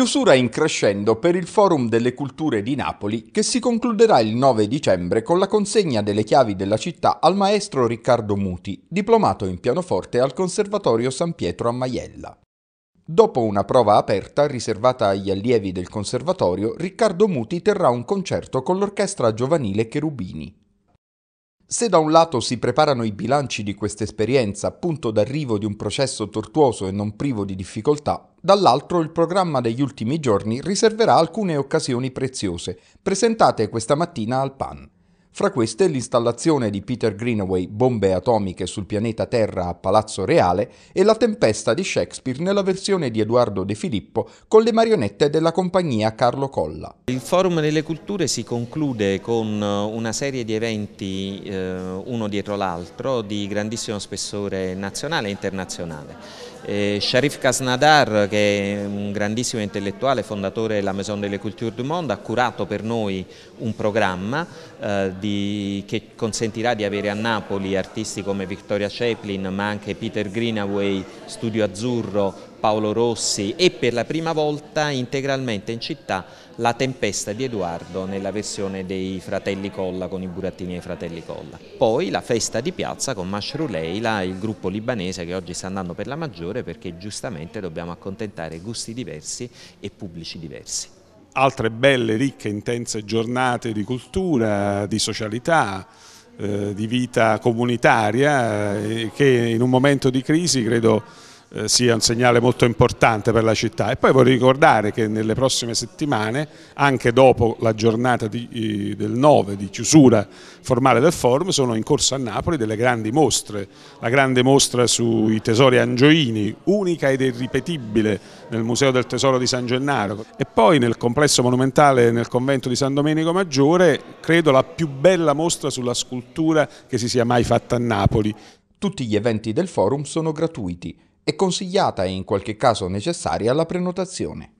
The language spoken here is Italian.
Chiusura in crescendo per il Forum delle Culture di Napoli che si concluderà il 9 dicembre con la consegna delle chiavi della città al maestro Riccardo Muti, diplomato in pianoforte al Conservatorio San Pietro a Maiella. Dopo una prova aperta riservata agli allievi del conservatorio, Riccardo Muti terrà un concerto con l'orchestra giovanile Cherubini. Se da un lato si preparano i bilanci di questa esperienza, punto d'arrivo di un processo tortuoso e non privo di difficoltà, dall'altro il programma degli ultimi giorni riserverà alcune occasioni preziose, presentate questa mattina al PAN. Fra queste l'installazione di Peter Greenaway bombe atomiche sul pianeta Terra a Palazzo Reale e la tempesta di Shakespeare nella versione di Edoardo De Filippo con le marionette della compagnia Carlo Colla. Il Forum delle Culture si conclude con eh, una serie di eventi eh, uno dietro l'altro di grandissimo spessore nazionale e internazionale. Eh, Sharif Kasnadar, che è un grandissimo intellettuale, fondatore della Maison delle Culture du Monde, ha curato per noi un programma eh, di, che consentirà di avere a Napoli artisti come Victoria Chaplin ma anche Peter Greenaway, Studio Azzurro, Paolo Rossi e per la prima volta integralmente in città La tempesta di Edoardo nella versione dei Fratelli Colla con i burattini dei Fratelli Colla. Poi la festa di piazza con Mashru Leila, il gruppo libanese che oggi sta andando per la maggiore perché giustamente dobbiamo accontentare gusti diversi e pubblici diversi altre belle, ricche, intense giornate di cultura, di socialità, eh, di vita comunitaria eh, che in un momento di crisi credo eh, sia un segnale molto importante per la città e poi vorrei ricordare che nelle prossime settimane anche dopo la giornata di, del 9 di chiusura formale del forum sono in corso a Napoli delle grandi mostre la grande mostra sui tesori angioini unica ed irripetibile nel museo del tesoro di San Gennaro e poi nel complesso monumentale nel convento di San Domenico Maggiore credo la più bella mostra sulla scultura che si sia mai fatta a Napoli tutti gli eventi del forum sono gratuiti è consigliata e in qualche caso necessaria la prenotazione.